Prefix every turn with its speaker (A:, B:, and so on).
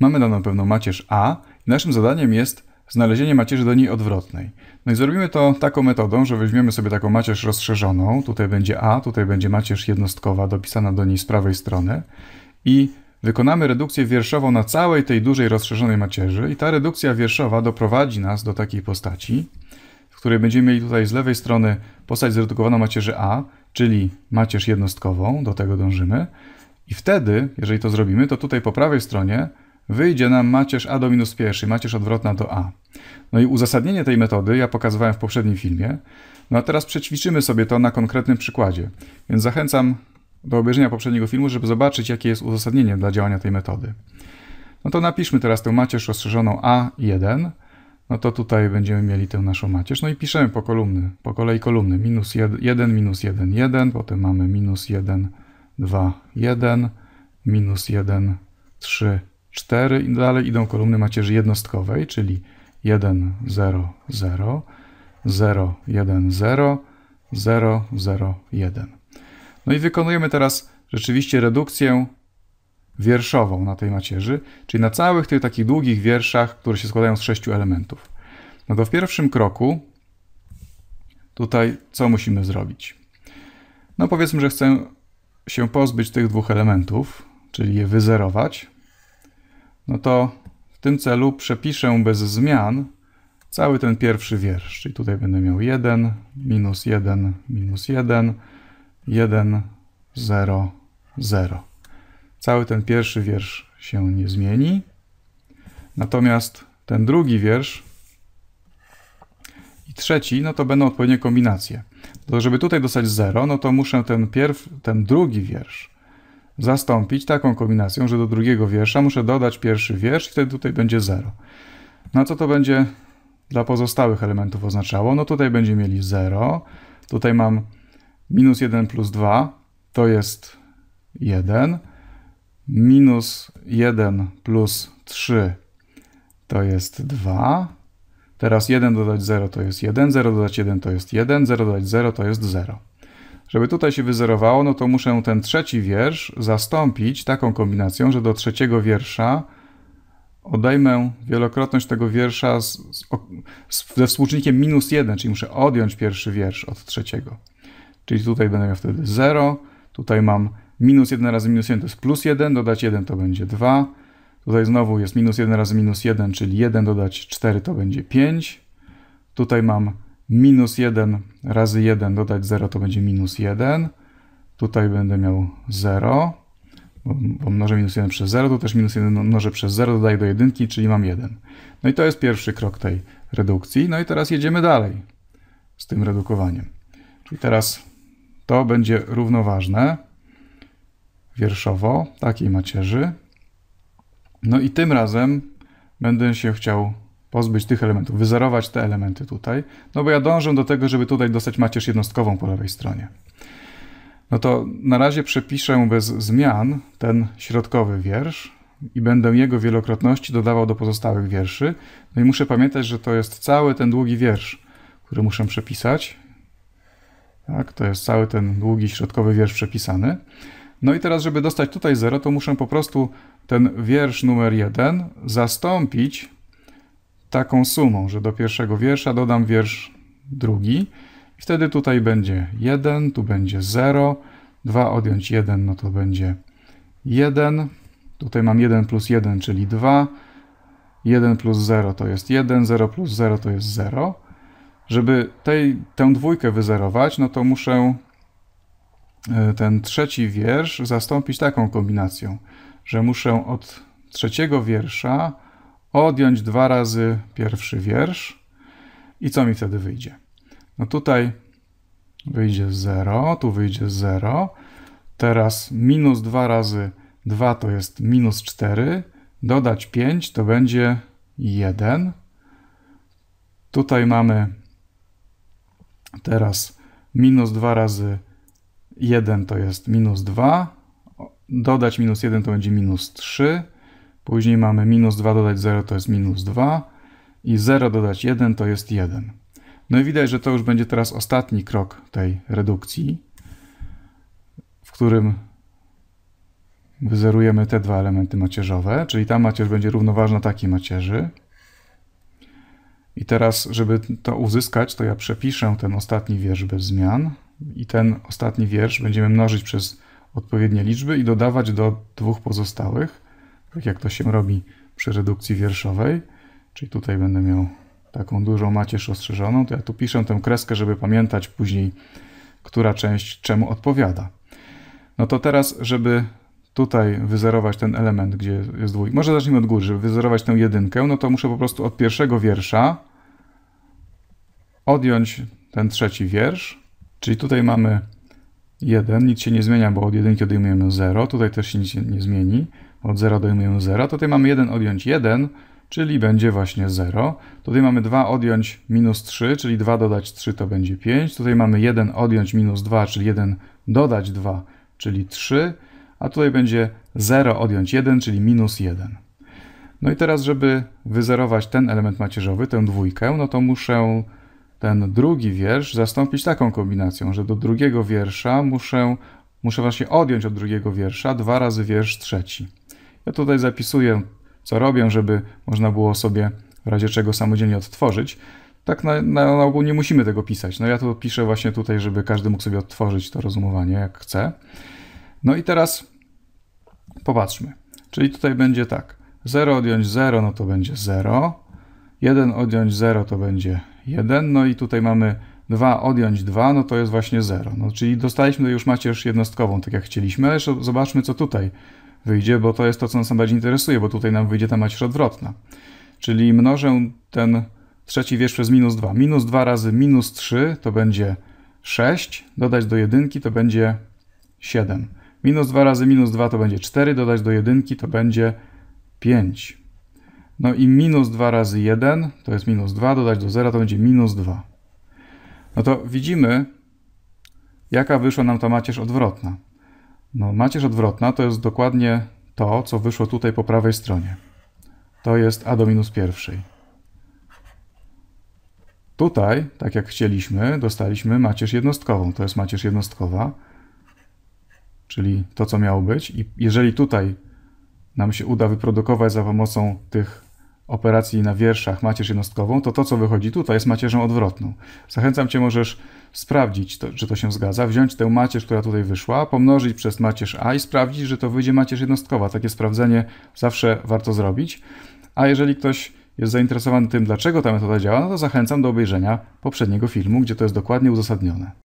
A: Mamy daną pewną macierz A i naszym zadaniem jest znalezienie macierzy do niej odwrotnej. No i zrobimy to taką metodą, że weźmiemy sobie taką macierz rozszerzoną, tutaj będzie A, tutaj będzie macierz jednostkowa dopisana do niej z prawej strony i wykonamy redukcję wierszową na całej tej dużej rozszerzonej macierzy i ta redukcja wierszowa doprowadzi nas do takiej postaci, w której będziemy mieli tutaj z lewej strony postać zredukowaną macierzy A, czyli macierz jednostkową, do tego dążymy i wtedy, jeżeli to zrobimy, to tutaj po prawej stronie wyjdzie nam macierz A do minus pierwszy, macierz odwrotna do A. No i uzasadnienie tej metody ja pokazywałem w poprzednim filmie. No a teraz przećwiczymy sobie to na konkretnym przykładzie. Więc zachęcam do obejrzenia poprzedniego filmu, żeby zobaczyć, jakie jest uzasadnienie dla działania tej metody. No to napiszmy teraz tę macierz rozszerzoną A1. No to tutaj będziemy mieli tę naszą macierz. No i piszemy po kolumny, po kolei kolumny. Minus 1, minus 1, 1. Potem mamy minus 1, 2, 1. Minus 1, 3, 4 i dalej idą kolumny macierzy jednostkowej, czyli 1, 0, 0, 0, 1, 0, 0, 0, 1. No i wykonujemy teraz rzeczywiście redukcję wierszową na tej macierzy, czyli na całych tych takich długich wierszach, które się składają z sześciu elementów. No to w pierwszym kroku tutaj co musimy zrobić? No powiedzmy, że chcę się pozbyć tych dwóch elementów, czyli je wyzerować, no to w tym celu przepiszę bez zmian cały ten pierwszy wiersz. Czyli tutaj będę miał 1, minus 1, minus 1, 1, 0, 0. Cały ten pierwszy wiersz się nie zmieni. Natomiast ten drugi wiersz i trzeci, no to będą odpowiednie kombinacje. To żeby tutaj dostać 0, no to muszę ten, pierw, ten drugi wiersz zastąpić taką kombinacją, że do drugiego wiersza muszę dodać pierwszy wiersz i wtedy tutaj będzie 0. No co to będzie dla pozostałych elementów oznaczało? No tutaj będzie mieli 0, tutaj mam minus 1 plus 2, to jest 1, minus 1 plus 3 to jest 2, teraz 1 dodać 0 to jest 1, 0 dodać 1 to jest 1, 0 dodać 0 to jest 0. Żeby tutaj się wyzerowało, no to muszę ten trzeci wiersz zastąpić taką kombinacją, że do trzeciego wiersza odejmę wielokrotność tego wiersza z, z, z, ze współczynnikiem minus 1, czyli muszę odjąć pierwszy wiersz od trzeciego. Czyli tutaj będę miał wtedy 0, tutaj mam minus 1 razy minus 1 to jest plus 1, dodać 1 to będzie 2, tutaj znowu jest minus 1 razy minus 1, czyli 1 dodać 4 to będzie 5, tutaj mam minus 1 razy 1 dodać 0 to będzie minus 1. Tutaj będę miał 0, bo mnożę minus 1 przez 0, to też minus 1 mnożę przez 0, dodaję do jedynki, czyli mam 1. No i to jest pierwszy krok tej redukcji. No i teraz jedziemy dalej z tym redukowaniem. Czyli teraz to będzie równoważne wierszowo takiej macierzy. No i tym razem będę się chciał pozbyć tych elementów, wyzerować te elementy tutaj, no bo ja dążę do tego, żeby tutaj dostać macierz jednostkową po lewej stronie. No to na razie przepiszę bez zmian ten środkowy wiersz i będę jego wielokrotności dodawał do pozostałych wierszy. No i muszę pamiętać, że to jest cały ten długi wiersz, który muszę przepisać. Tak, to jest cały ten długi środkowy wiersz przepisany. No i teraz, żeby dostać tutaj 0, to muszę po prostu ten wiersz numer 1 zastąpić taką sumą, że do pierwszego wiersza dodam wiersz drugi. I wtedy tutaj będzie 1, tu będzie 0, 2 odjąć 1, no to będzie 1. Tutaj mam 1 plus 1, czyli 2. 1 plus 0 to jest 1, 0 plus 0 to jest 0. Żeby tej, tę dwójkę wyzerować, no to muszę e, ten trzeci wiersz zastąpić taką kombinacją, że muszę od trzeciego wiersza odjąć dwa razy pierwszy wiersz i co mi wtedy wyjdzie? No tutaj wyjdzie 0, tu wyjdzie 0, teraz minus 2 razy 2 to jest minus 4, dodać 5 to będzie 1. Tutaj mamy teraz minus 2 razy 1 to jest minus 2, dodać minus 1 to będzie minus 3, Później mamy minus 2 dodać 0 to jest minus 2 i 0 dodać 1 to jest 1. No i widać, że to już będzie teraz ostatni krok tej redukcji, w którym wyzerujemy te dwa elementy macierzowe, czyli ta macierz będzie równoważna takiej macierzy. I teraz, żeby to uzyskać, to ja przepiszę ten ostatni wiersz bez zmian i ten ostatni wiersz będziemy mnożyć przez odpowiednie liczby i dodawać do dwóch pozostałych tak jak to się robi przy redukcji wierszowej, czyli tutaj będę miał taką dużą macierz ostrzeżoną, to ja tu piszę tę kreskę, żeby pamiętać później, która część czemu odpowiada. No to teraz, żeby tutaj wyzerować ten element, gdzie jest dwójka, może zacznijmy od góry, żeby wyzerować tę jedynkę, no to muszę po prostu od pierwszego wiersza odjąć ten trzeci wiersz, czyli tutaj mamy 1, nic się nie zmienia, bo od jedynki odejmujemy 0, tutaj też się nic nie zmieni od 0 dojmujemy 0, to tutaj mamy 1 odjąć 1, czyli będzie właśnie 0. Tutaj mamy 2 odjąć minus 3, czyli 2 dodać 3 to będzie 5. Tutaj mamy 1 odjąć minus 2, czyli 1 dodać 2, czyli 3. A tutaj będzie 0 odjąć 1, czyli minus 1. No i teraz, żeby wyzerować ten element macierzowy, tę dwójkę, no to muszę ten drugi wiersz zastąpić taką kombinacją, że do drugiego wiersza muszę, muszę właśnie odjąć od drugiego wiersza 2 razy wiersz trzeci. Ja tutaj zapisuję, co robię, żeby można było sobie w razie czego samodzielnie odtworzyć. Tak na, na, na ogół nie musimy tego pisać. No ja to piszę właśnie tutaj, żeby każdy mógł sobie odtworzyć to rozumowanie jak chce. No i teraz popatrzmy. Czyli tutaj będzie tak. 0 odjąć 0, no to będzie 0. 1 odjąć 0 to będzie 1. No i tutaj mamy 2 odjąć 2, no to jest właśnie 0. No, czyli dostaliśmy już macierz jednostkową, tak jak chcieliśmy, ale jeszcze zobaczmy, co tutaj wyjdzie, bo to jest to, co nas najbardziej interesuje, bo tutaj nam wyjdzie ta macierz odwrotna. Czyli mnożę ten trzeci wiersz przez minus 2. Minus 2 razy minus 3 to będzie 6, dodać do jedynki to będzie 7. Minus 2 razy minus 2 to będzie 4, dodać do jedynki to będzie 5. No i minus 2 razy 1 to jest minus 2, dodać do 0 to będzie minus 2. No to widzimy, jaka wyszła nam ta macierz odwrotna. No, macierz odwrotna to jest dokładnie to, co wyszło tutaj po prawej stronie. To jest a do minus pierwszej. Tutaj, tak jak chcieliśmy, dostaliśmy macierz jednostkową. To jest macierz jednostkowa, czyli to, co miało być. I jeżeli tutaj nam się uda wyprodukować za pomocą tych operacji na wierszach macierz jednostkową, to to, co wychodzi tutaj, jest macierzą odwrotną. Zachęcam Cię, możesz sprawdzić, to, czy to się zgadza, wziąć tę macierz, która tutaj wyszła, pomnożyć przez macierz a i sprawdzić, że to wyjdzie macierz jednostkowa. Takie sprawdzenie zawsze warto zrobić. A jeżeli ktoś jest zainteresowany tym, dlaczego ta metoda działa, no to zachęcam do obejrzenia poprzedniego filmu, gdzie to jest dokładnie uzasadnione.